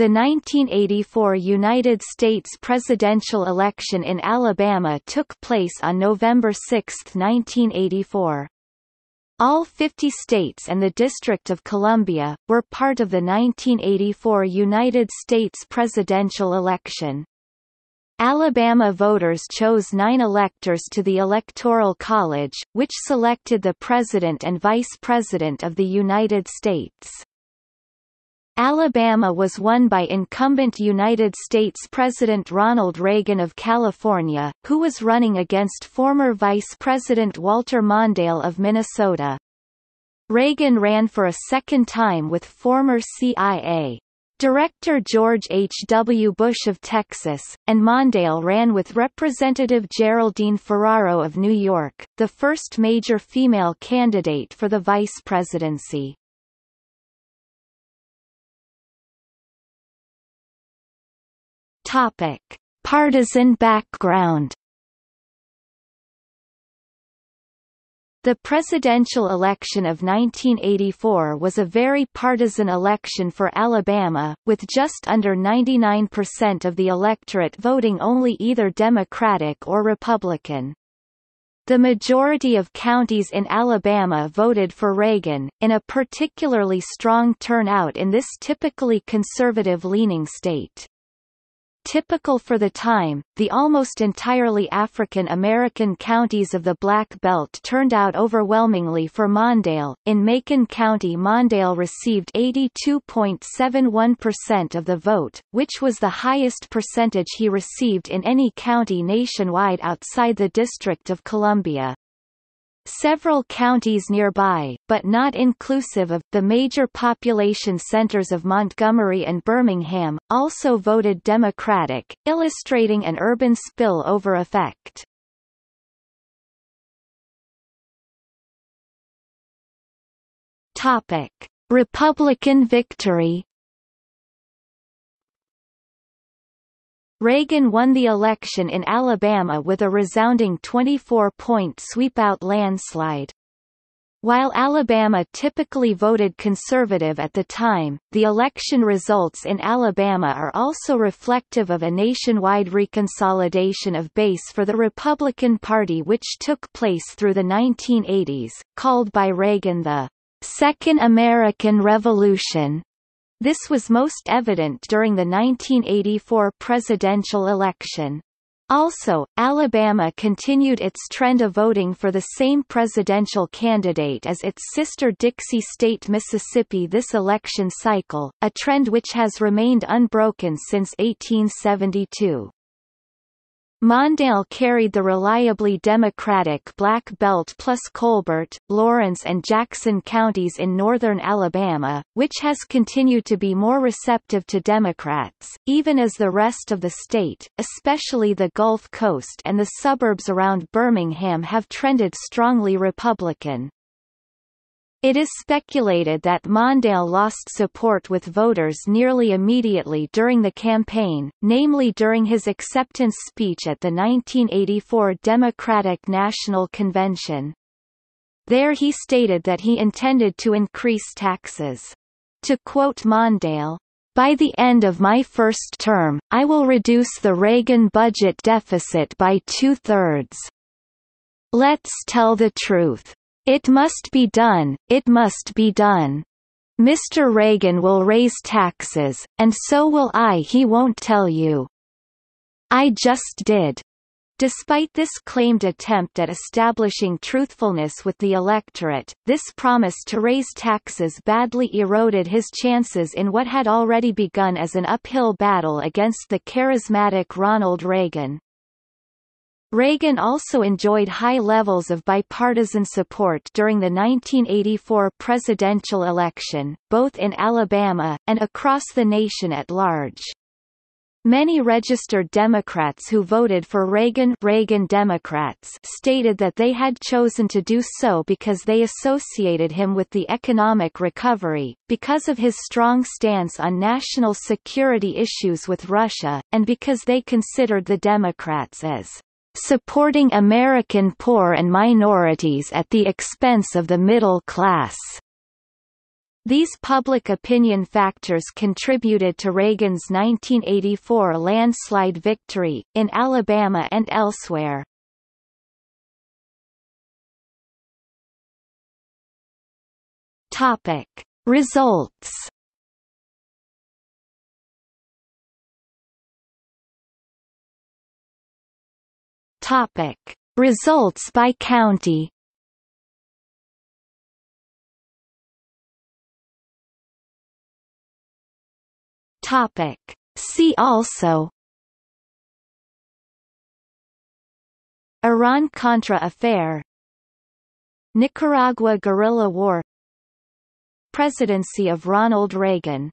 The 1984 United States presidential election in Alabama took place on November 6, 1984. All 50 states and the District of Columbia, were part of the 1984 United States presidential election. Alabama voters chose nine electors to the Electoral College, which selected the President and Vice President of the United States. Alabama was won by incumbent United States President Ronald Reagan of California, who was running against former Vice President Walter Mondale of Minnesota. Reagan ran for a second time with former CIA Director George H. W. Bush of Texas, and Mondale ran with Representative Geraldine Ferraro of New York, the first major female candidate for the vice presidency. Topic: Partisan background. The presidential election of 1984 was a very partisan election for Alabama, with just under 99% of the electorate voting only either Democratic or Republican. The majority of counties in Alabama voted for Reagan, in a particularly strong turnout in this typically conservative-leaning state. Typical for the time, the almost entirely African American counties of the Black Belt turned out overwhelmingly for Mondale. In Macon County, Mondale received 82.71% of the vote, which was the highest percentage he received in any county nationwide outside the District of Columbia several counties nearby, but not inclusive of, the major population centers of Montgomery and Birmingham, also voted Democratic, illustrating an urban spill-over effect. Republican victory Reagan won the election in Alabama with a resounding 24-point sweep-out landslide. While Alabama typically voted conservative at the time, the election results in Alabama are also reflective of a nationwide reconsolidation of base for the Republican Party which took place through the 1980s, called by Reagan the Second American Revolution. This was most evident during the 1984 presidential election. Also, Alabama continued its trend of voting for the same presidential candidate as its sister Dixie state Mississippi this election cycle, a trend which has remained unbroken since 1872. Mondale carried the reliably Democratic Black Belt plus Colbert, Lawrence and Jackson counties in northern Alabama, which has continued to be more receptive to Democrats, even as the rest of the state, especially the Gulf Coast and the suburbs around Birmingham have trended strongly Republican. It is speculated that Mondale lost support with voters nearly immediately during the campaign, namely during his acceptance speech at the 1984 Democratic National Convention. There he stated that he intended to increase taxes. To quote Mondale, by the end of my first term, I will reduce the Reagan budget deficit by two-thirds. Let's tell the truth. It must be done, it must be done. Mr. Reagan will raise taxes, and so will I he won't tell you. I just did. Despite this claimed attempt at establishing truthfulness with the electorate, this promise to raise taxes badly eroded his chances in what had already begun as an uphill battle against the charismatic Ronald Reagan. Reagan also enjoyed high levels of bipartisan support during the 1984 presidential election, both in Alabama, and across the nation at large. Many registered Democrats who voted for Reagan, Reagan Democrats stated that they had chosen to do so because they associated him with the economic recovery, because of his strong stance on national security issues with Russia, and because they considered the Democrats as supporting American poor and minorities at the expense of the middle class. These public opinion factors contributed to Reagan's 1984 landslide victory, in Alabama and elsewhere. Results Topic: Results by county. Topic: See also Iran-Contra affair Nicaragua guerrilla war Presidency of Ronald Reagan